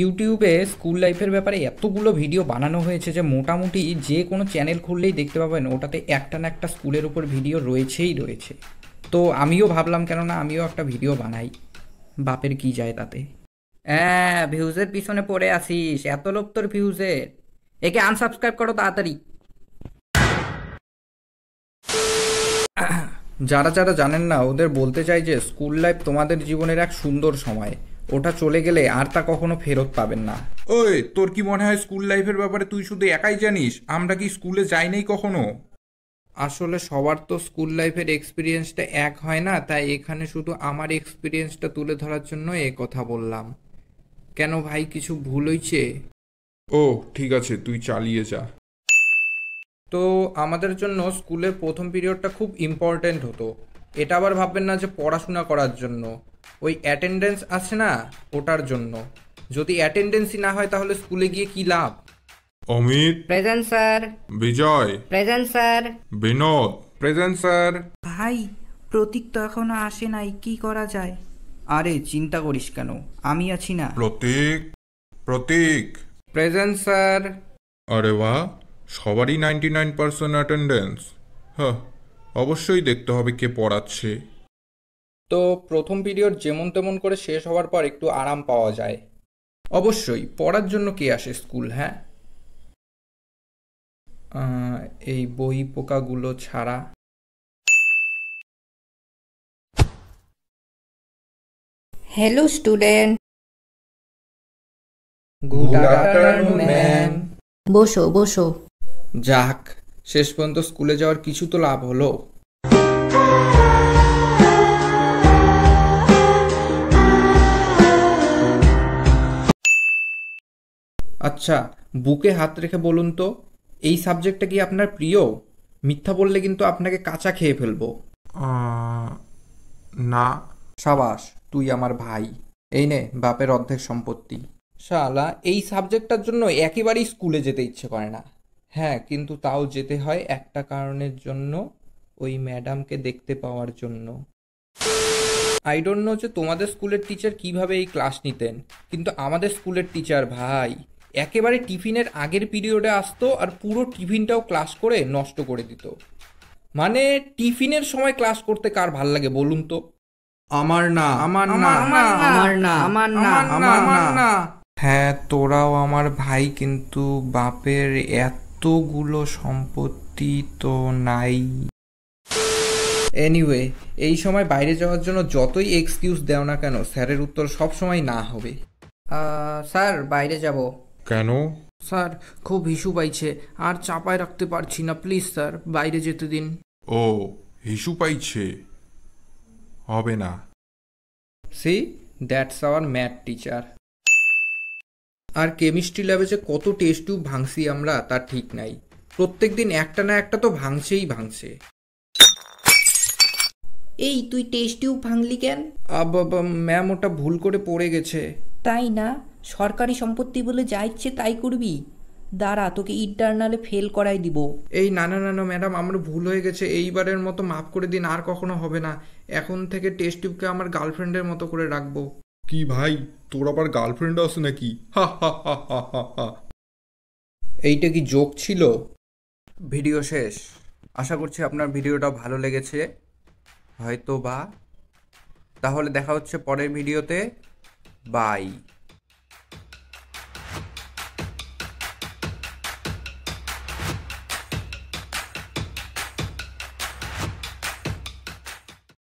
ইউটিউবে স্কুল লাইফের ব্যাপারে এতগুলো ভিডিও বানানো হয়েছে যে মোটামুটি যে কোনো চ্যানেল খুললেই দেখতে পাবেন ওটাতে একটা না একটা স্কুলের উপর ভিডিও রয়েছেই রয়েছে তো আমিও ভাবলাম কেননা আমিও একটা ভিডিও বানাই বাপের কি যায় তাতে হ্যাঁ ভিউজের পিছনে পড়ে আসিস এত লোক তোর ভিউজের একে আনসাবস্ক্রাইব করো তাড়াতাড়ি যারা যারা জানেন না ওদের বলতে চাই যে স্কুল লাইফ তোমাদের জীবনের এক সুন্দর সময় ওটা চলে গেলে আর তা কখনো ফেরত পাবেন না ওই তোর কি মনে হয় স্কুল লাইফের ব্যাপারে তুই শুধু একাই জানিস আমরা কি স্কুলে যাই নাই কখনো আসলে সবার তো স্কুল লাইফের এক্সপিরিয়েন্সটা এক হয় না তাই এখানে শুধু আমার এক্সপিরিয়েন্সটা তুলে ধরার জন্য এ কথা বললাম কেন ভাই কিছু ভুল হয়েছে ও ঠিক আছে তুই চালিয়ে যা তো আমাদের জন্য স্কুলের প্রথম পিরিয়ডটা খুব ইম্পর্ট্যান্ট হতো এটা আবার ভাববেন না যে পড়াশোনা করার জন্য ওই অ্যাটেন্ডেন্স আছে না ওটার জন্য যদি অ্যাটেন্ডেন্সই না হয় তাহলে স্কুলে গিয়ে কি লাভ Amit present sir Bijoy present sir Binod present sir ভাই প্রতীক তো এখনো আসে নাই কি করা যায় আরে চিন্তা করিস কেন আমি আছি না প্রতীক প্রতীক প্রেজেন্ট স্যার আরে বাহ সবারই নাইনটি নাইন পার্সেন্ট অ্যাটেন্ডেন্স হ্যাঁ অবশ্যই দেখতে হবে কে পড়াচ্ছে তো প্রথম পিরিয়ড যেমন তেমন করে শেষ হওয়ার পর একটু আরাম পাওয়া যায় অবশ্যই পড়ার জন্য কে আসে স্কুল হ্যাঁ এই বই পোকাগুলো ছাড়া hello student good afternoon ma'am বসো বসো যাক শেষ পর্যন্ত স্কুলে যাওয়ার কিছু তো লাভ হলো আচ্ছা বুকে হাত রেখে বলুন তো এই সাবজেক্টটা কি আপনার প্রিয় মিথ্যা বললে কিন্তু আপনাকে কাঁচা খেয়ে ফেলবো না সাবাস তুই আমার ভাই এই নে বাপের অর্ধেক সম্পত্তি শালা এই সাবজেক্টটার জন্য একেবারেই স্কুলে যেতে ইচ্ছে করে না হ্যাঁ কিন্তু তাও যেতে হয় একটা কারণের জন্য ওই ম্যাডামকে দেখতে পাওয়ার জন্য আই ডোন্ট নো যে তোমাদের স্কুলের টিচার কিভাবে এই ক্লাস নিতেন কিন্তু আমাদের স্কুলের টিচার ভাই একেবারে টিফিনের আগের পিরিয়ডে আসতো আর পুরো টিফিনটাও ক্লাস করে নষ্ট করে দিত মানে টিফিনের সময় ক্লাস করতে কার ভাল লাগে বলুন তো আমার না আমার না আমার না আমার না আমার না হ্যাঁ তোরাও আমার ভাই কিন্তু বাপের এতগুলো সম্পত্তি তো নাই এনিওয়ে এই সময় বাইরে যাওয়ার জন্য যতই এক্সকিউজ দেও না কেন স্যারের উত্তর সবসময় না হবে স্যার বাইরে যাব কেন স্যার খুব হিসু পাইছে আর চাপায় রাখতে পারছি না প্লিজ স্যার বাইরে যেতে দিন ও হিসু পাইছে হবে না see that's our math teacher আর কেমিস্ট্রি ল্যাবে যে কত টেস্ট টিউব ভাঙছি আমরা তার ঠিক নাই প্রত্যেক দিন একটা না একটা তো ভাঙছেই ভাঙছে এই তুই টেস্ট টিউব ভাঙলি কেন আব ম্যাম ওটা ভুল করে পড়ে গেছে তাই না সরকারি সম্পত্তি বলে যা ইচ্ছে তাই করবি দাঁড়া তোকে ইন্টারনালে ফেল করাই দিব এই না না না ম্যাডাম আমার ভুল হয়ে গেছে এইবারের মতো মাফ করে দিন আর কখনো হবে না এখন থেকে টেস্ট টিউবকে আমার গার্লফ্রেন্ডের মতো করে রাখবো কি ভাই তোর আবার গার্লফ্রেন্ড আছে নাকি এইটা কি জোক ছিল ভিডিও শেষ আশা করছি আপনার ভিডিওটা ভালো লেগেছে হয়তো বা তাহলে দেখা হচ্ছে পরের ভিডিওতে বাই